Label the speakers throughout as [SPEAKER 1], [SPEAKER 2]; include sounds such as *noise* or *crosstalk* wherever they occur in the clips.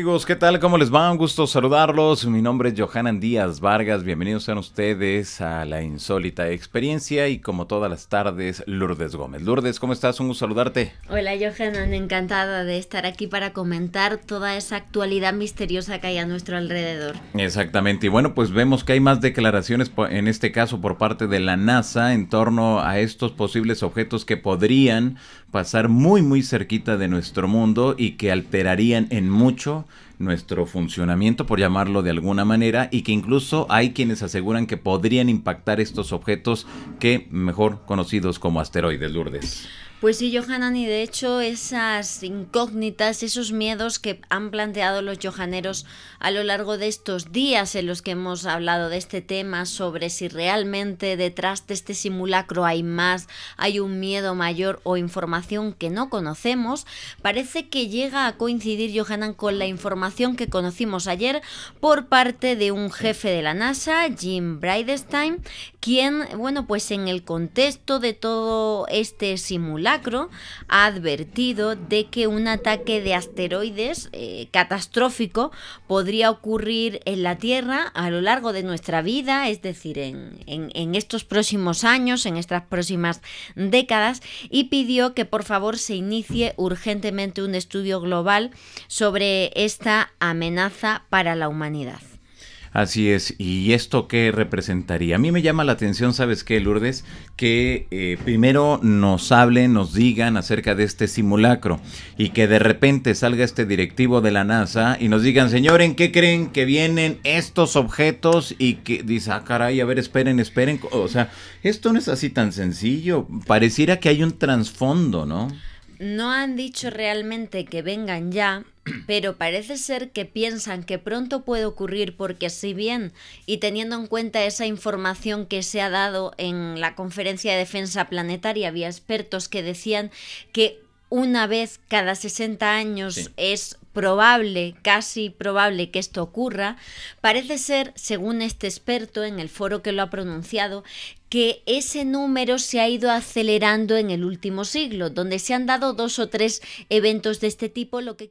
[SPEAKER 1] amigos, ¿qué tal? ¿Cómo les va? Un gusto saludarlos. Mi nombre es Johanan Díaz Vargas. Bienvenidos sean ustedes a La Insólita Experiencia y como todas las tardes, Lourdes Gómez. Lourdes, ¿cómo estás? Un gusto saludarte.
[SPEAKER 2] Hola Johanan, encantada de estar aquí para comentar toda esa actualidad misteriosa que hay a nuestro alrededor.
[SPEAKER 1] Exactamente, y bueno, pues vemos que hay más declaraciones en este caso por parte de la NASA en torno a estos posibles objetos que podrían pasar muy muy cerquita de nuestro mundo y que alterarían en mucho nuestro funcionamiento, por llamarlo de alguna manera, y que incluso hay quienes aseguran que podrían impactar estos objetos que mejor conocidos como asteroides, Lourdes.
[SPEAKER 2] Pues sí, Johanan, y de hecho esas incógnitas, esos miedos que han planteado los johaneros a lo largo de estos días en los que hemos hablado de este tema, sobre si realmente detrás de este simulacro hay más, hay un miedo mayor o información que no conocemos, parece que llega a coincidir, Johanan, con la información que conocimos ayer por parte de un jefe de la NASA, Jim Bridenstine, quien, bueno, pues en el contexto de todo este simulacro ha advertido de que un ataque de asteroides eh, catastrófico podría ocurrir en la Tierra a lo largo de nuestra vida, es decir, en estos próximos años, en estas próximas décadas, y pidió que por favor se inicie urgentemente un estudio global sobre esta amenaza para la humanidad.
[SPEAKER 1] Así es, ¿y esto qué representaría? A mí me llama la atención, ¿sabes qué, Lourdes? Que eh, primero nos hablen, nos digan acerca de este simulacro y que de repente salga este directivo de la NASA y nos digan, señor, ¿en qué creen que vienen estos objetos? Y que dice, ah, caray, a ver, esperen, esperen. O sea, esto no es así tan sencillo. Pareciera que hay un trasfondo, ¿no?
[SPEAKER 2] No han dicho realmente que vengan ya, pero parece ser que piensan que pronto puede ocurrir porque si bien, y teniendo en cuenta esa información que se ha dado en la conferencia de defensa planetaria, había expertos que decían que una vez cada 60 años es probable, casi probable que esto ocurra, parece ser, según este experto en el foro que lo ha pronunciado, que ese número se ha ido acelerando en el último siglo, donde se han dado dos o tres eventos de este tipo, lo que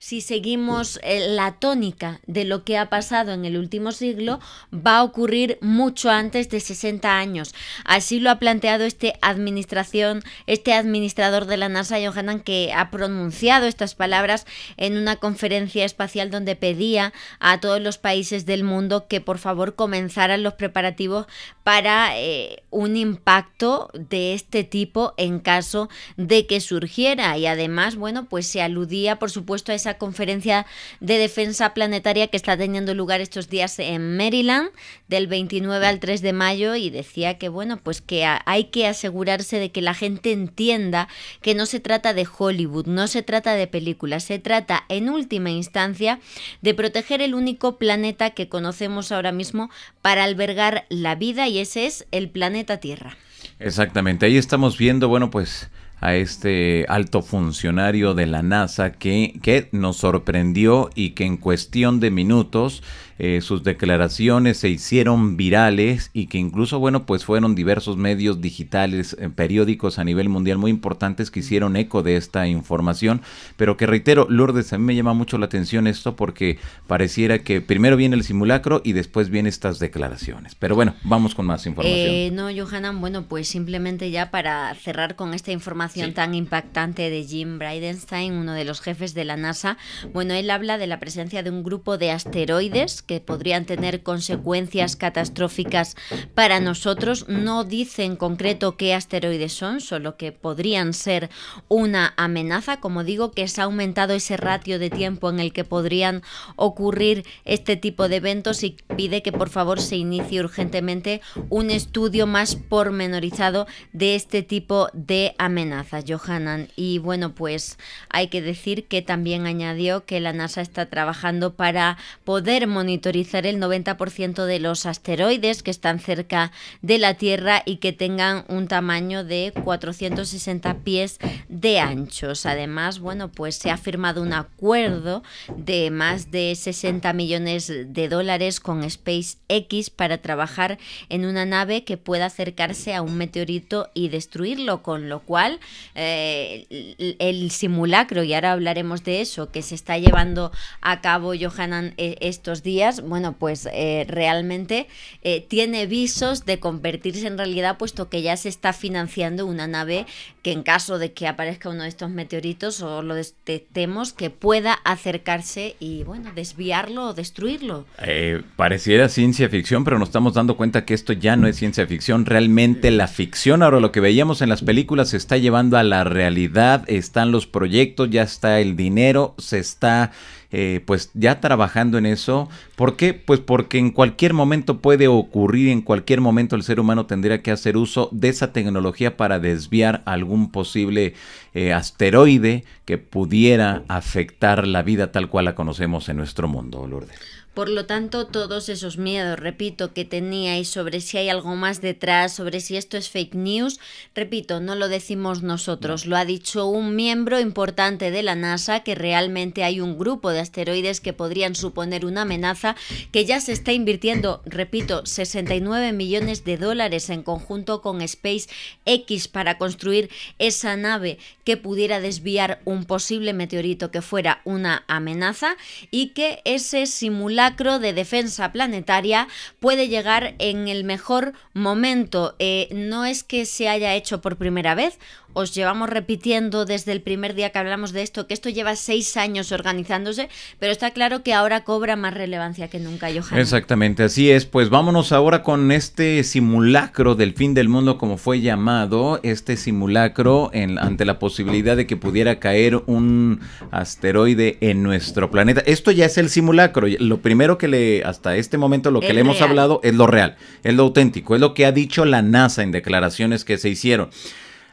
[SPEAKER 2] si seguimos eh, la tónica de lo que ha pasado en el último siglo, va a ocurrir mucho antes de 60 años. Así lo ha planteado este administración, este administrador de la NASA, Johanan, que ha pronunciado estas palabras en una conferencia espacial donde pedía a todos los países del mundo que por favor comenzaran los preparativos para eh, un impacto de este tipo en caso de que surgiera. Y además, bueno, pues se aludía, por supuesto, a esa conferencia de defensa planetaria que está teniendo lugar estos días en Maryland del 29 al 3 de mayo y decía que bueno, pues que hay que asegurarse de que la gente entienda que no se trata de Hollywood, no se trata de películas, se trata en última instancia de proteger el único planeta que conocemos ahora mismo para albergar la vida y ese es el planeta Tierra.
[SPEAKER 1] Exactamente, ahí estamos viendo, bueno, pues a este alto funcionario de la NASA que, que nos sorprendió y que en cuestión de minutos eh, sus declaraciones se hicieron virales y que incluso, bueno, pues fueron diversos medios digitales, eh, periódicos a nivel mundial muy importantes que hicieron eco de esta información, pero que reitero, Lourdes, a mí me llama mucho la atención esto porque pareciera que primero viene el simulacro y después vienen estas declaraciones. Pero bueno, vamos con más información. Eh,
[SPEAKER 2] no, Johanna. bueno, pues simplemente ya para cerrar con esta información tan impactante de Jim Bridenstine, uno de los jefes de la NASA, bueno, él habla de la presencia de un grupo de asteroides que podrían tener consecuencias catastróficas para nosotros. No dice en concreto qué asteroides son, solo que podrían ser una amenaza. Como digo, que se ha aumentado ese ratio de tiempo en el que podrían ocurrir este tipo de eventos y pide que por favor se inicie urgentemente un estudio más pormenorizado de este tipo de amenazas, Johanan. Y bueno, pues hay que decir que también añadió que la NASA está trabajando para poder monitorear el 90% de los asteroides que están cerca de la Tierra y que tengan un tamaño de 460 pies de anchos. Además, bueno, pues se ha firmado un acuerdo de más de 60 millones de dólares con SpaceX para trabajar en una nave que pueda acercarse a un meteorito y destruirlo, con lo cual eh, el simulacro, y ahora hablaremos de eso, que se está llevando a cabo Johanan eh, estos días, bueno, pues eh, realmente eh, tiene visos de convertirse en realidad, puesto que ya se está financiando una nave que en caso de que aparezca uno de estos meteoritos o lo detectemos, que pueda acercarse y, bueno, desviarlo o destruirlo.
[SPEAKER 1] Eh, pareciera ciencia ficción, pero nos estamos dando cuenta que esto ya no es ciencia ficción, realmente la ficción, ahora lo que veíamos en las películas se está llevando a la realidad, están los proyectos, ya está el dinero, se está eh, pues ya trabajando en eso. ¿Por qué? Pues porque en cualquier momento puede ocurrir, en cualquier momento el ser humano tendría que hacer uso de esa tecnología para desviar algún posible eh, asteroide que pudiera afectar la vida tal cual la conocemos en nuestro mundo, Lourdes.
[SPEAKER 2] Por lo tanto, todos esos miedos, repito, que teníais sobre si hay algo más detrás, sobre si esto es fake news, repito, no lo decimos nosotros, lo ha dicho un miembro importante de la NASA que realmente hay un grupo de asteroides que podrían suponer una amenaza que ya se está invirtiendo, repito, 69 millones de dólares en conjunto con SpaceX para construir esa nave que pudiera desviar un posible meteorito que fuera una amenaza y que ese simulador de defensa planetaria puede llegar en el mejor momento. Eh, no es que se haya hecho por primera vez os llevamos repitiendo desde el primer día que hablamos de esto, que esto lleva seis años organizándose, pero está claro que ahora cobra más relevancia que nunca, Johan.
[SPEAKER 1] Exactamente, así es. Pues vámonos ahora con este simulacro del fin del mundo, como fue llamado, este simulacro ante la posibilidad de que pudiera caer un asteroide en nuestro planeta. Esto ya es el simulacro. Lo primero que le, hasta este momento, lo que le hemos hablado es lo real, es lo auténtico, es lo que ha dicho la NASA en declaraciones que se hicieron.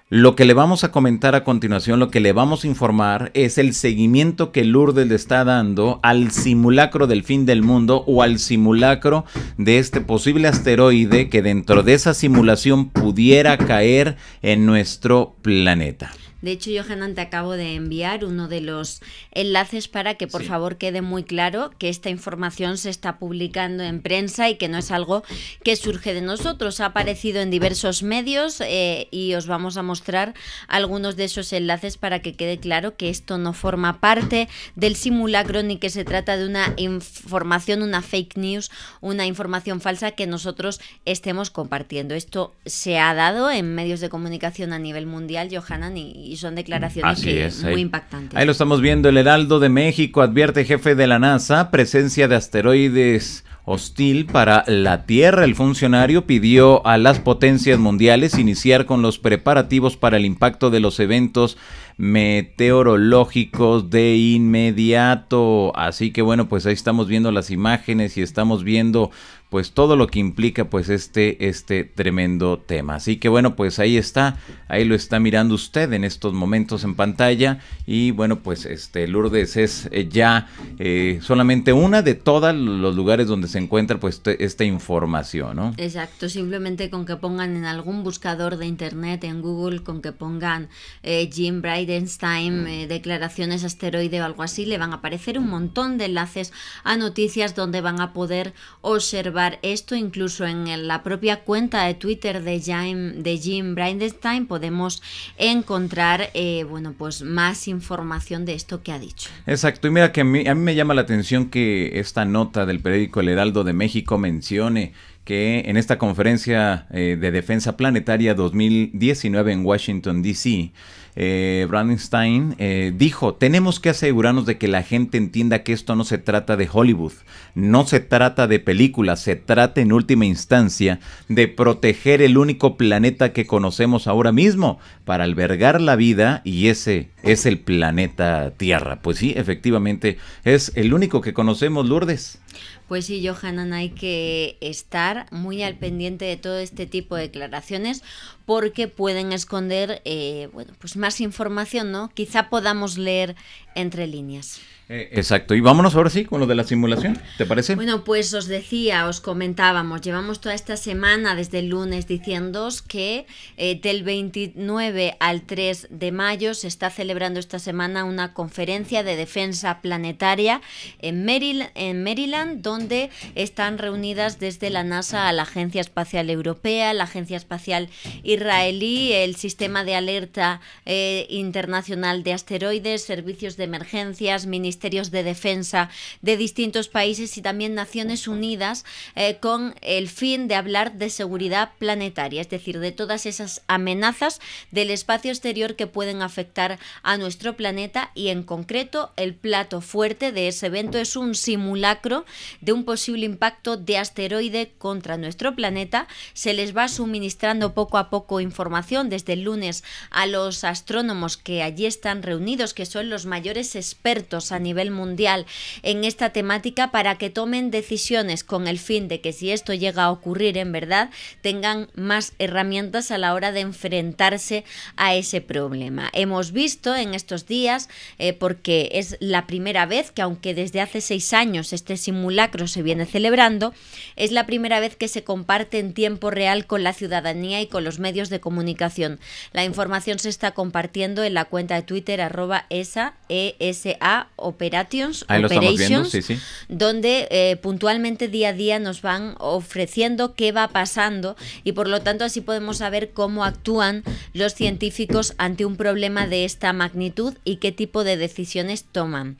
[SPEAKER 1] Lo que le vamos a comentar a continuación, lo que le vamos a informar es el seguimiento que Lourdes le está dando al simulacro del fin del mundo o al simulacro de este posible asteroide que dentro de esa simulación pudiera caer en nuestro planeta.
[SPEAKER 2] De hecho, Johanan, te acabo de enviar uno de los enlaces para que por favor quede muy claro que esta información se está publicando en prensa y que no es algo que surge de nosotros. Ha aparecido en diversos medios eh, y os vamos a mostrar algunos de esos enlaces para que quede claro que esto no forma parte del simulacro ni que se trata de una información, una fake news, una información falsa que nosotros estemos compartiendo. Esto se ha dado en medios de comunicación a nivel mundial, Johanan, y y son declaraciones ¿eh? muy impactantes. Ahí
[SPEAKER 1] lo estamos viendo, el Heraldo de México advierte jefe de la NASA presencia de asteroides hostil para la Tierra. El funcionario pidió a las potencias mundiales iniciar con los preparativos para el impacto de los eventos meteorológicos de inmediato. Así que bueno, pues ahí estamos viendo las imágenes y estamos viendo pues todo lo que implica pues este, este tremendo tema. Así que bueno, pues ahí está, ahí lo está mirando usted en estos momentos en pantalla y bueno, pues este Lourdes es eh, ya eh, solamente una de todos los lugares donde se encuentra pues esta información, ¿no?
[SPEAKER 2] Exacto, simplemente con que pongan en algún buscador de internet, en Google, con que pongan eh, Jim Bridenstine, mm. declaraciones asteroide o algo así, le van a aparecer un montón de enlaces a noticias donde van a poder observar esto incluso en la propia cuenta de Twitter de Jim, de Jim Bridenstine podemos encontrar eh, bueno, pues más información de esto que ha dicho.
[SPEAKER 1] Exacto, y mira que a mí me llama la atención que esta nota del periódico El Heraldo de México mencione que en esta conferencia eh, de defensa planetaria 2019 en Washington, D.C., eh, Brandenstein eh, dijo, tenemos que asegurarnos de que la gente entienda que esto no se trata de Hollywood, no se trata de películas, se trata en última instancia de proteger el único planeta que conocemos ahora mismo para albergar la vida y ese es el planeta Tierra. Pues sí, efectivamente, es el único que conocemos, Lourdes.
[SPEAKER 2] Pues sí, Johanan, hay que estar muy al pendiente de todo este tipo de declaraciones porque pueden esconder eh, bueno, pues más información, ¿no? Quizá podamos leer entre líneas. Eh,
[SPEAKER 1] exacto, y vámonos ahora sí con lo de la simulación, ¿te parece? Bueno,
[SPEAKER 2] pues os decía, os comentábamos, llevamos toda esta semana desde el lunes diciéndos que eh, del 29 al 3 de mayo se está celebrando esta semana una conferencia de defensa planetaria en Maryland, en Maryland donde están reunidas desde la NASA a la Agencia Espacial Europea, la Agencia Espacial Israelí, el Sistema de Alerta eh, Internacional de Asteroides, Servicios de Emergencias, Ministerio de defensa de distintos países y también Naciones Unidas eh, con el fin de hablar de seguridad planetaria, es decir, de todas esas amenazas del espacio exterior que pueden afectar a nuestro planeta y en concreto el plato fuerte de ese evento es un simulacro de un posible impacto de asteroide contra nuestro planeta. Se les va suministrando poco a poco información desde el lunes a los astrónomos que allí están reunidos, que son los mayores expertos a nivel mundial en esta temática para que tomen decisiones con el fin de que si esto llega a ocurrir en verdad, tengan más herramientas a la hora de enfrentarse a ese problema. Hemos visto en estos días, eh, porque es la primera vez que aunque desde hace seis años este simulacro se viene celebrando, es la primera vez que se comparte en tiempo real con la ciudadanía y con los medios de comunicación. La información se está compartiendo en la cuenta de Twitter arroba esa ESA o Operations, Operations donde eh, puntualmente día a día nos van ofreciendo qué va pasando y por lo tanto así podemos saber cómo actúan los científicos ante un problema de esta magnitud y qué tipo de decisiones toman.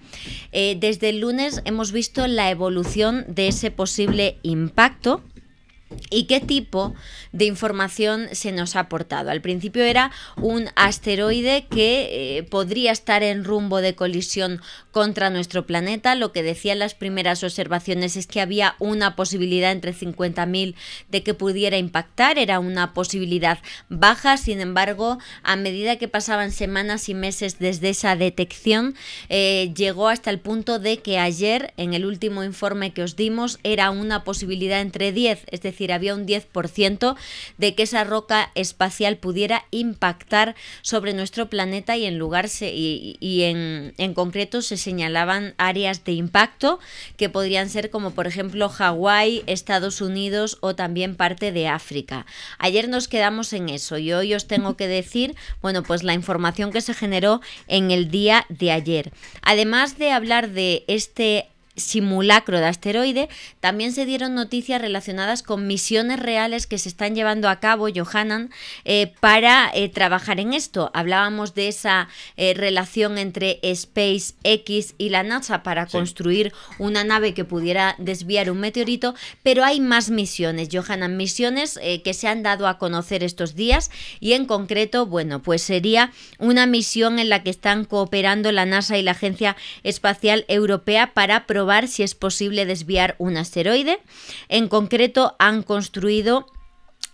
[SPEAKER 2] Eh, desde el lunes hemos visto la evolución de ese posible impacto y qué tipo de información se nos ha aportado. Al principio era un asteroide que eh, podría estar en rumbo de colisión contra nuestro planeta. Lo que decían las primeras observaciones es que había una posibilidad entre 50.000 de que pudiera impactar. Era una posibilidad baja. Sin embargo, a medida que pasaban semanas y meses desde esa detección, eh, llegó hasta el punto de que ayer, en el último informe que os dimos, era una posibilidad entre 10, es decir, había un 10% de que esa roca espacial pudiera impactar sobre nuestro planeta y en lugar y, en, en concreto se señalaban áreas de impacto que podrían ser como por ejemplo Hawái, Estados Unidos o también parte de África. Ayer nos quedamos en eso y hoy os tengo que decir, bueno, pues la información que se generó en el día de ayer. Además de hablar de este simulacro de asteroide, también se dieron noticias relacionadas con misiones reales que se están llevando a cabo, Johanan, eh, para eh, trabajar en esto. Hablábamos de esa eh, relación entre SpaceX y la NASA para construir una nave que pudiera desviar un meteorito, pero hay más misiones, Johanan, misiones que se han dado a conocer estos días y en concreto, bueno, pues sería una misión en la que están cooperando la NASA y la Agencia Espacial Europea para probar si es posible desviar un asteroide. En concreto, han construido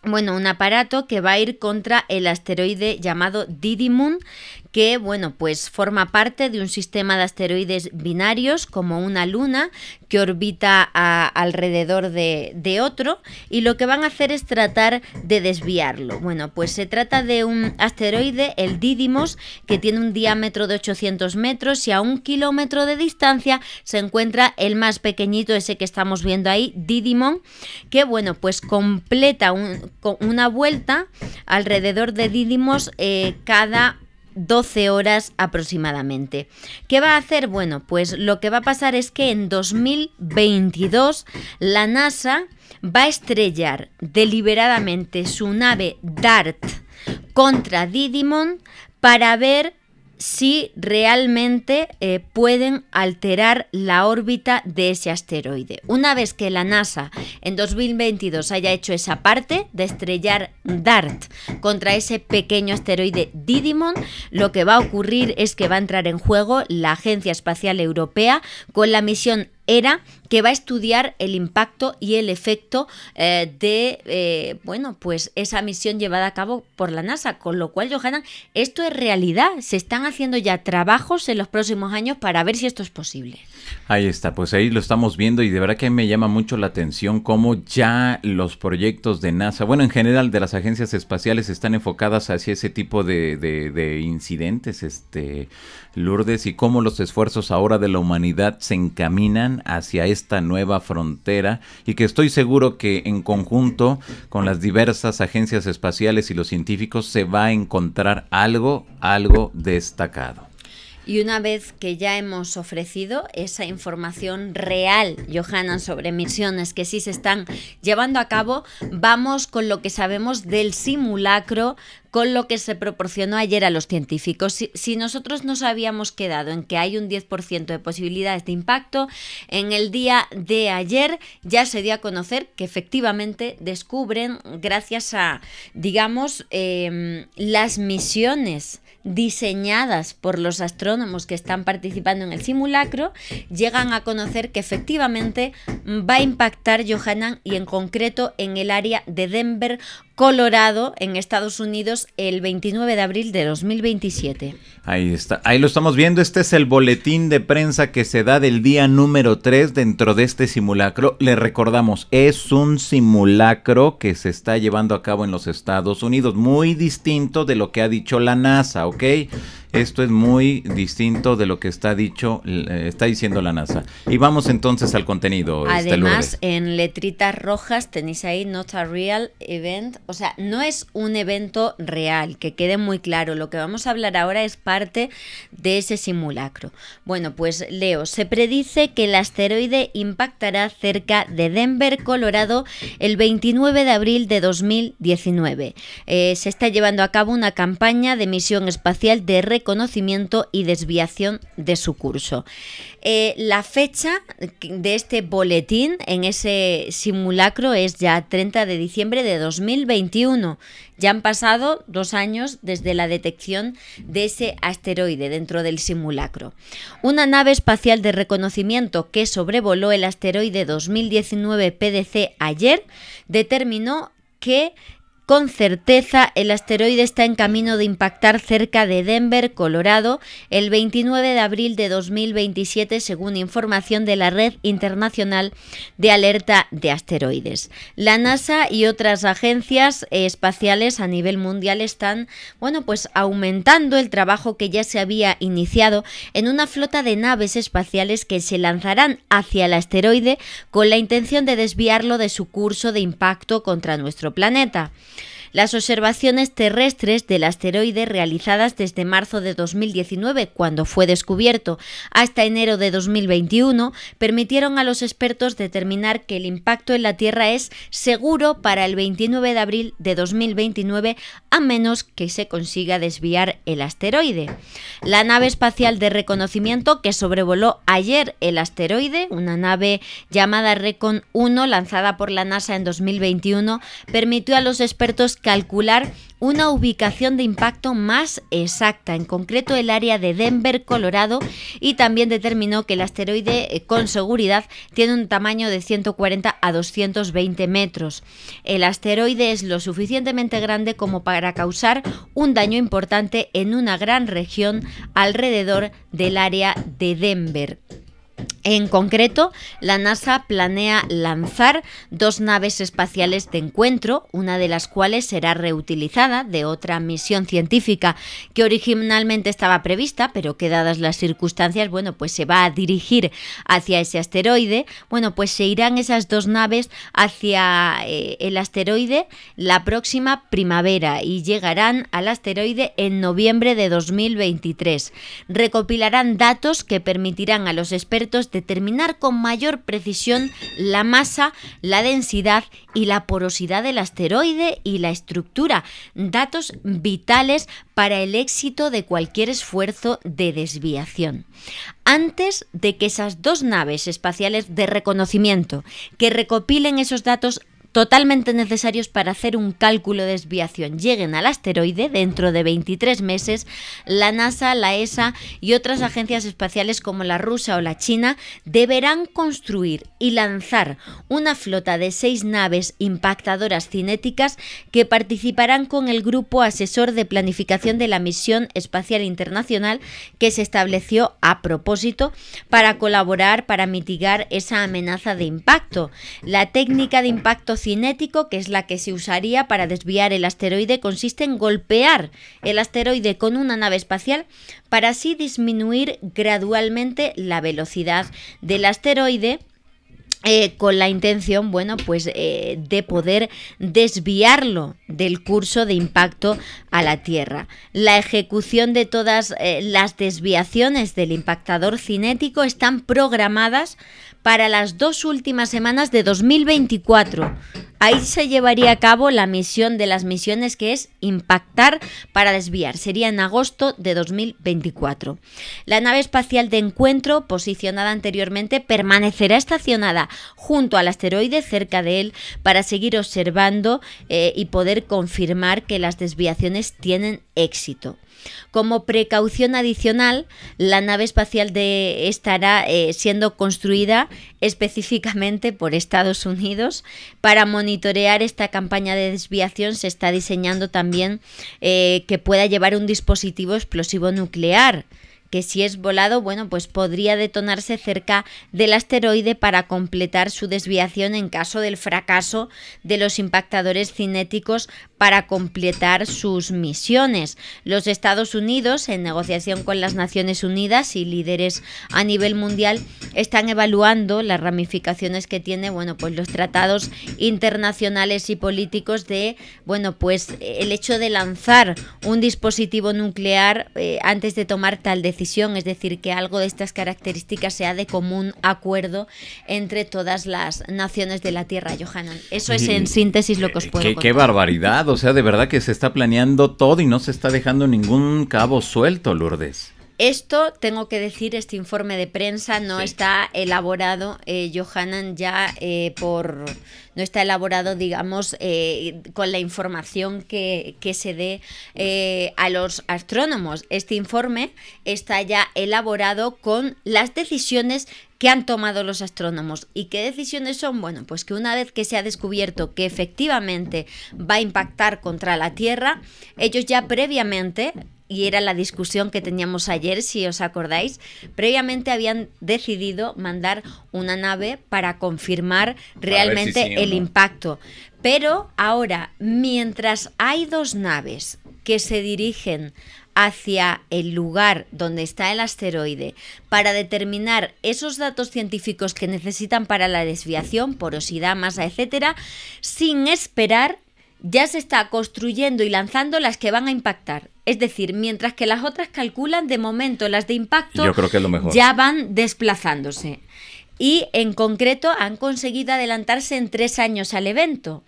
[SPEAKER 2] bueno, un aparato que va a ir contra el asteroide llamado Didymoon, que, bueno, pues forma parte de un sistema de asteroides binarios como una luna que orbita alrededor de, otro y lo que van a hacer es tratar de desviarlo. Bueno, pues se trata de un asteroide, el Didymos, que tiene un diámetro de 800 metros y a un kilómetro de distancia se encuentra el más pequeñito, ese que estamos viendo ahí, Didymon, que, bueno, pues completa una vuelta alrededor de Didymos eh, cada 12 horas aproximadamente. ¿Qué va a hacer? Bueno, pues lo que va a pasar es que en 2022 la NASA va a estrellar deliberadamente su nave DART contra Didymon para ver si realmente eh, pueden alterar la órbita de ese asteroide. Una vez que la NASA en 2022 haya hecho esa parte de estrellar DART contra ese pequeño asteroide Didymon, lo que va a ocurrir es que va a entrar en juego la Agencia Espacial Europea con la misión era que va a estudiar el impacto y el efecto eh, de eh, bueno pues esa misión llevada a cabo por la NASA con lo cual Johanna esto es realidad se están haciendo ya trabajos en los próximos años para ver si esto es posible
[SPEAKER 1] ahí está pues ahí lo estamos viendo y de verdad que me llama mucho la atención cómo ya los proyectos de NASA bueno en general de las agencias espaciales están enfocadas hacia ese tipo de, incidentes este Lourdes y cómo los esfuerzos ahora de la humanidad se encaminan hacia esta nueva frontera y que estoy seguro que en conjunto con las diversas agencias espaciales y los científicos se va a encontrar algo, algo destacado.
[SPEAKER 2] Y una vez que ya hemos ofrecido esa información real, Johanna, sobre misiones que sí se están llevando a cabo, vamos con lo que sabemos del simulacro con lo que se proporcionó ayer a los científicos. Si, nosotros nos habíamos quedado en que hay un 10% de posibilidades de impacto, en el día de ayer ya se dio a conocer que efectivamente descubren, gracias a, digamos, em, las misiones diseñadas por los astrónomos que están participando en el simulacro, llegan a conocer que efectivamente va a impactar Johanan y en concreto en el área de Denver Colorado, en Estados Unidos, el 29 de abril de 2027.
[SPEAKER 1] Ahí está, ahí lo estamos viendo. Este es el boletín de prensa que se da del día número 3 dentro de este simulacro. Le recordamos, es un simulacro que se está llevando a cabo en los Estados Unidos, muy distinto de lo que ha dicho la NASA, ¿ok? Esto es muy distinto de lo que está dicho, eh, está diciendo la NASA. Y vamos entonces al contenido. Este, Además,
[SPEAKER 2] en letritas rojas tenéis ahí not a real event, o sea, no es un evento real, que quede muy claro. Lo que vamos a hablar ahora es parte de ese simulacro. Bueno, pues Leo, se predice que el asteroide impactará cerca de Denver, Colorado, el 29 de abril de 2019. Eh, se está llevando a cabo una campaña de misión espacial de conocimiento y desviación de su curso. Eh, la fecha de este boletín en ese simulacro es ya 30 de diciembre de 2021. Ya han pasado dos años desde la detección de ese asteroide dentro del simulacro. Una nave espacial de reconocimiento que sobrevoló el asteroide 2019 PDC ayer determinó que con certeza, el asteroide está en camino de impactar cerca de Denver, Colorado, el 29 de abril de 2027, según información de la Red Internacional de Alerta de Asteroides. La NASA y otras agencias espaciales a nivel mundial están, bueno, pues aumentando el trabajo que ya se había iniciado en una flota de naves espaciales que se lanzarán hacia el asteroide con la intención de desviarlo de su curso de impacto contra nuestro planeta. Las observaciones terrestres del asteroide realizadas desde marzo de 2019, cuando fue descubierto, hasta enero de 2021, permitieron a los expertos determinar que el impacto en la Tierra es seguro para el 29 de abril de 2029, a menos que se consiga desviar el asteroide. La nave espacial de reconocimiento que sobrevoló ayer el asteroide, una nave llamada Recon 1 lanzada por la NASA en 2021, permitió a los expertos calcular una ubicación de impacto más exacta, en concreto el área de Denver, Colorado, y también determinó que el asteroide eh, con seguridad tiene un tamaño de 140 a 220 metros. El asteroide es lo suficientemente grande como para causar un daño importante en una gran región alrededor del área de Denver. En concreto, la NASA planea lanzar dos naves espaciales de encuentro, una de las cuales será reutilizada de otra misión científica que originalmente estaba prevista, pero que dadas las circunstancias, bueno, pues se va a dirigir hacia ese asteroide. Bueno, pues se irán esas dos naves hacia eh, el asteroide la próxima primavera y llegarán al asteroide en noviembre de 2023. Recopilarán datos que permitirán a los expertos determinar con mayor precisión la masa, la densidad y la porosidad del asteroide y la estructura, datos vitales para el éxito de cualquier esfuerzo de desviación. Antes de que esas dos naves espaciales de reconocimiento que recopilen esos datos totalmente necesarios para hacer un cálculo de desviación, lleguen al asteroide dentro de 23 meses, la NASA, la ESA y otras agencias espaciales como la rusa o la china deberán construir y lanzar una flota de seis naves impactadoras cinéticas que participarán con el grupo asesor de planificación de la misión espacial internacional que se estableció a propósito para colaborar para mitigar esa amenaza de impacto. La técnica de impacto cinético, que es la que se usaría para desviar el asteroide, consiste en golpear el asteroide con una nave espacial para así disminuir gradualmente la velocidad del asteroide eh, con la intención, bueno, pues eh, de poder desviarlo del curso de impacto a la Tierra. La ejecución de todas eh, las desviaciones del impactador cinético están programadas para las dos últimas semanas de 2024, Ahí se llevaría a cabo la misión de las misiones que es impactar para desviar. Sería en agosto de 2024. La nave espacial de encuentro, posicionada anteriormente, permanecerá estacionada junto al asteroide cerca de él para seguir observando eh, y poder confirmar que las desviaciones tienen éxito. Como precaución adicional, la nave espacial estará eh, siendo construida específicamente por Estados Unidos. Para monitorear esta campaña de desviación se está diseñando también eh, que pueda llevar un dispositivo explosivo nuclear que si es volado, bueno, pues podría detonarse cerca del asteroide para completar su desviación en caso del fracaso de los impactadores cinéticos para completar sus misiones. Los Estados Unidos, en negociación con las Naciones Unidas y líderes a nivel mundial, están evaluando las ramificaciones que tiene, bueno, pues los tratados internacionales y políticos de, bueno, pues el hecho de lanzar un dispositivo nuclear eh, antes de tomar tal decisión, es decir, que algo de estas características sea de común acuerdo entre todas las naciones de la Tierra, Johanan. Eso es en síntesis lo que os eh, puedo qué, contar. Qué
[SPEAKER 1] barbaridad, o sea, de verdad que se está planeando todo y no se está dejando ningún cabo suelto, Lourdes.
[SPEAKER 2] Esto, tengo que decir, este informe de prensa no está elaborado, eh, Johanan, ya eh, por. No está elaborado, digamos, eh, con la información que, que se dé eh, a los astrónomos. Este informe está ya elaborado con las decisiones que han tomado los astrónomos. ¿Y qué decisiones son? Bueno, pues que una vez que se ha descubierto que efectivamente va a impactar contra la Tierra, ellos ya previamente y era la discusión que teníamos ayer, si os acordáis, previamente habían decidido mandar una nave para confirmar realmente el impacto. Pero ahora, mientras hay dos naves que se dirigen hacia el lugar donde está el asteroide para determinar esos datos científicos que necesitan para la desviación, porosidad, masa, etcétera, sin esperar ya se está construyendo y lanzando las que van a impactar. Es decir, mientras que las otras calculan de momento las de impacto, ya van desplazándose. Y en concreto han conseguido adelantarse en tres años al evento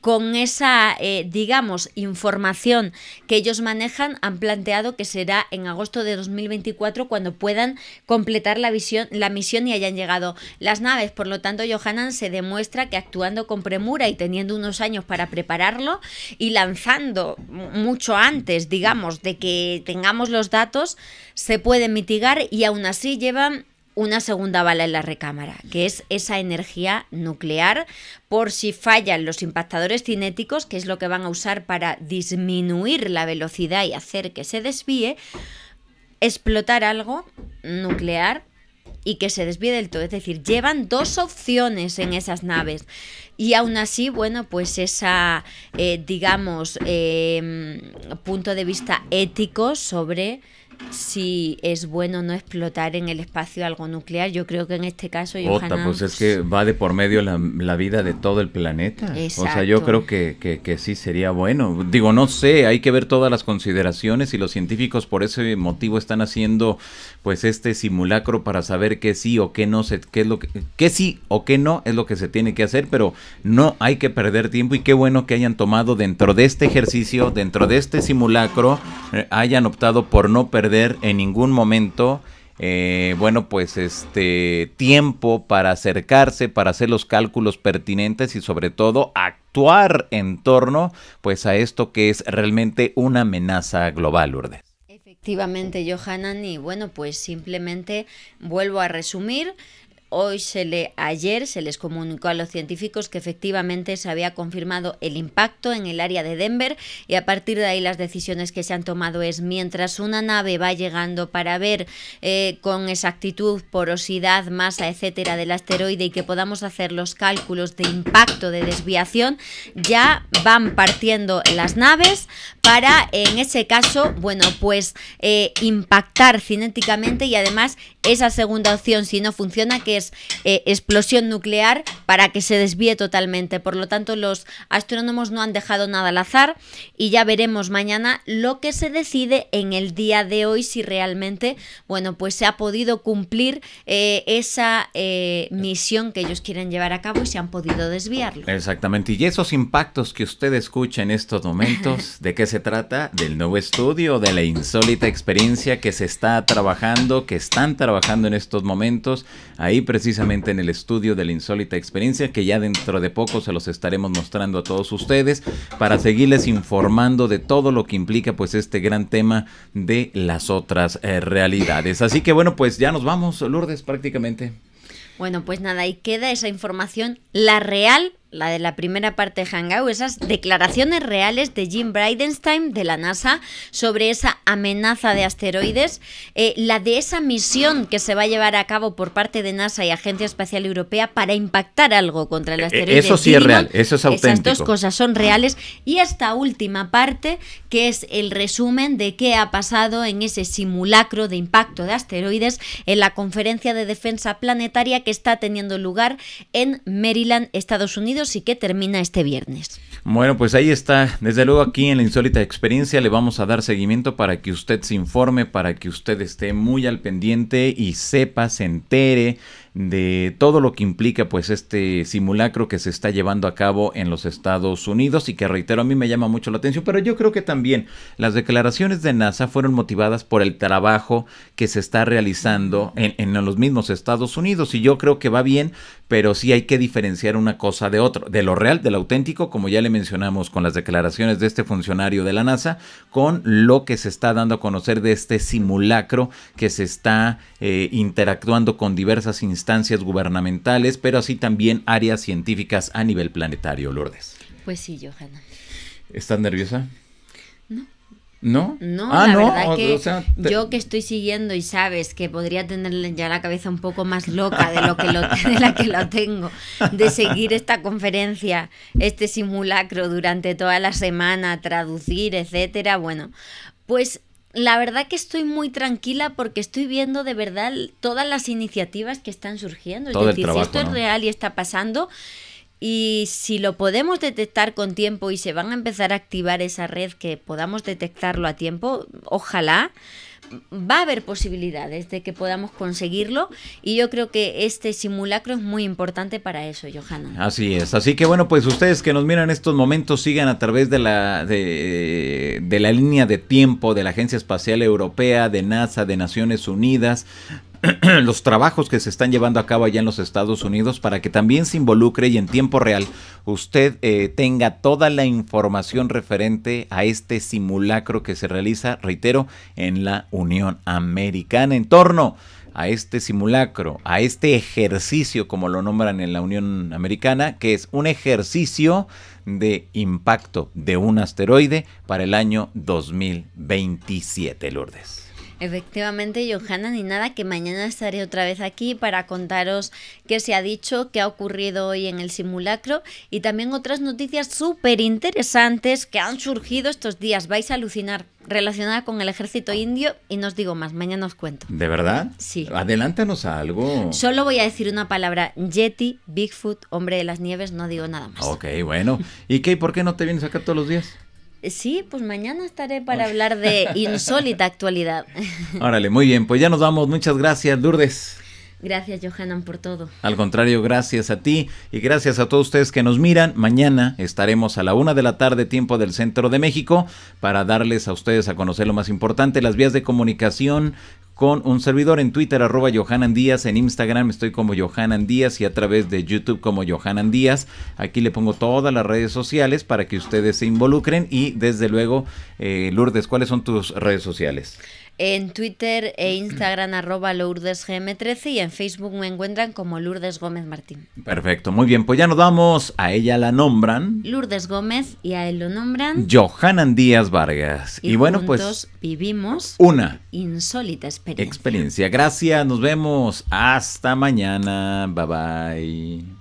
[SPEAKER 2] con esa, eh, digamos, información que ellos manejan, han planteado que será en agosto de 2024 cuando puedan completar la, visión, la misión y hayan llegado las naves. Por lo tanto, Johanan se demuestra que actuando con premura y teniendo unos años para prepararlo y lanzando mucho antes, digamos, de que tengamos los datos, se puede mitigar y aún así llevan una segunda bala en la recámara, que es esa energía nuclear, por si fallan los impactadores cinéticos, que es lo que van a usar para disminuir la velocidad y hacer que se desvíe, explotar algo nuclear y que se desvíe del todo. Es decir, llevan dos opciones en esas naves. Y aún así, bueno, pues esa, eh, digamos, eh, punto de vista ético sobre si es bueno no explotar en el espacio algo nuclear. Yo creo que en este caso... Ota, pues es pues que
[SPEAKER 1] va de por medio la, vida de todo el planeta.
[SPEAKER 2] O sea, yo creo
[SPEAKER 1] que, que, sí sería bueno. Digo, no sé, hay que ver todas las consideraciones y los científicos por ese motivo están haciendo pues este simulacro para saber qué sí o qué no qué es lo que, qué sí o qué no es lo que se tiene que hacer, pero no hay que perder tiempo y qué bueno que hayan tomado dentro de este ejercicio, dentro de este simulacro, eh, hayan optado por no perder en ningún momento eh, bueno, pues este tiempo para acercarse, para hacer los cálculos pertinentes y sobre todo actuar en torno pues a esto que es realmente una amenaza global, Urdes.
[SPEAKER 2] Efectivamente, Johanan, y bueno, pues simplemente vuelvo a resumir, Hoy se le, ayer se les comunicó a los científicos que efectivamente se había confirmado el impacto en el área de Denver y a partir de ahí las decisiones que se han tomado es mientras una nave va llegando para ver eh, con exactitud porosidad, masa, etcétera del asteroide y que podamos hacer los cálculos de impacto de desviación, ya van partiendo las naves para en ese caso, bueno, pues eh, impactar cinéticamente y además esa segunda opción si no funciona que eh, explosión nuclear para que se desvíe totalmente. Por lo tanto, los astrónomos no han dejado nada al azar y ya veremos mañana lo que se decide en el día de hoy si realmente, bueno, pues se ha podido cumplir eh, esa eh, misión que ellos quieren llevar a cabo y se han podido desviarlo.
[SPEAKER 1] Exactamente. Y esos impactos que usted escucha en estos momentos, *laughs* ¿de qué se trata? Del nuevo estudio, de la insólita experiencia que se está trabajando, que están trabajando en estos momentos. Ahí precisamente en el estudio de la insólita experiencia que ya dentro de poco se los estaremos mostrando a todos ustedes para seguirles informando de todo lo que implica pues este gran tema de las otras eh, realidades. Así que bueno, pues ya nos vamos, Lourdes, prácticamente.
[SPEAKER 2] Bueno, pues nada, ahí queda esa información, la real la de la primera parte de Hangout, esas declaraciones reales de Jim Bridenstine de la NASA sobre esa amenaza de asteroides, eh, la de esa misión que se va a llevar a cabo por parte de NASA y Agencia Espacial Europea para impactar algo contra el e-, e-, asteroide. Eso sí es real, eso es auténtico. Esas dos cosas son reales. Y esta última parte, que es el resumen de qué ha pasado en ese simulacro de impacto de asteroides en la conferencia de defensa planetaria que está teniendo lugar en Maryland, Estados Unidos y que termina este viernes.
[SPEAKER 1] Bueno, pues ahí está. Desde luego aquí en la insólita experiencia le vamos a dar seguimiento para que usted se informe, para que usted esté muy al pendiente y sepa, se entere de todo lo que implica pues este simulacro que se está llevando a cabo en los Estados Unidos y que reitero a mí me llama mucho la atención, pero yo creo que también las declaraciones de NASA fueron motivadas por el trabajo que se está realizando en los mismos Estados Unidos y yo creo que va bien, pero sí hay que diferenciar una cosa de otra de lo real, de lo auténtico, como ya le mencionamos con las declaraciones de este funcionario de la NASA, con lo que se está dando a conocer de este simulacro que se está eh, interactuando con diversas instancias gubernamentales, pero así también áreas científicas a nivel planetario, Lourdes.
[SPEAKER 2] Pues sí, Johanna.
[SPEAKER 1] ¿Estás nerviosa? ¿No? No, ah, la no, verdad que yo
[SPEAKER 2] que estoy siguiendo y sabes que podría tener ya la cabeza un poco más loca de lo que *laughs* la que lo tengo, de seguir esta conferencia, este simulacro durante toda la semana, traducir, etcétera, bueno, pues la verdad que estoy muy tranquila porque estoy viendo de verdad todas las iniciativas que están surgiendo. es decir, si esto es real y está pasando, y si lo podemos detectar con tiempo y se van a empezar a activar esa red que podamos detectarlo a tiempo, ojalá, va a haber posibilidades de que podamos conseguirlo y yo creo que este simulacro es muy importante para eso, Johanna.
[SPEAKER 1] Así es, así que bueno, pues ustedes que nos miran en estos momentos sigan a través de la de la línea de tiempo de la Agencia Espacial Europea, de NASA, de Naciones Unidas, *clears throat* los trabajos que se están llevando a cabo allá en los Estados Unidos para que también se involucre y en tiempo real usted eh, tenga toda la información referente a este simulacro que se realiza, reitero, en la Unión Americana en torno a este simulacro, a este ejercicio, como lo nombran en la Unión Americana, que es un ejercicio de impacto de un asteroide para el año 2027, Lourdes.
[SPEAKER 2] Efectivamente, Johanna, ni nada, que mañana estaré otra vez aquí para contaros qué se ha dicho, qué ha ocurrido hoy en el simulacro y también otras noticias súper interesantes que han surgido estos días. Vais a alucinar relacionada con el ejército indio y no os digo más, mañana os cuento.
[SPEAKER 1] ¿De verdad? Sí. Adelántanos algo.
[SPEAKER 2] Solo voy a decir una palabra, Yeti, Bigfoot, hombre de las nieves, no digo nada más. Ok,
[SPEAKER 1] bueno. ¿Y qué? ¿Por qué no te vienes acá todos los días?
[SPEAKER 2] Eh, sí, pues mañana estaré para hablar de *laughs* insólita actualidad.
[SPEAKER 1] Órale, muy bien, pues ya nos vamos. Muchas gracias, Lourdes.
[SPEAKER 2] Gracias, Johanan, por todo.
[SPEAKER 1] Al contrario, gracias a ti y gracias a todos ustedes que nos miran. Mañana estaremos a la una de la tarde, tiempo del centro de México, para darles a ustedes a conocer lo más importante, las vías de comunicación con un servidor en Twitter, arroba Johanan Díaz, en Instagram estoy como Johanan Díaz y a través de YouTube como Johanan Díaz. Aquí le pongo todas las redes sociales para que ustedes se involucren y desde luego, eh, Lourdes, ¿cuáles son tus redes sociales?
[SPEAKER 2] en Twitter e Instagram arroba lourdesgm13 y en Facebook me encuentran como Lourdes Gómez Martín.
[SPEAKER 1] Perfecto, muy bien, pues ya nos vamos. A ella la nombran.
[SPEAKER 2] Lourdes Gómez y a él lo nombran.
[SPEAKER 1] Johanan Díaz Vargas. Y, bueno, pues
[SPEAKER 2] vivimos una insólita experiencia.
[SPEAKER 1] Experiencia. Gracias, nos vemos. Hasta mañana. Bye bye.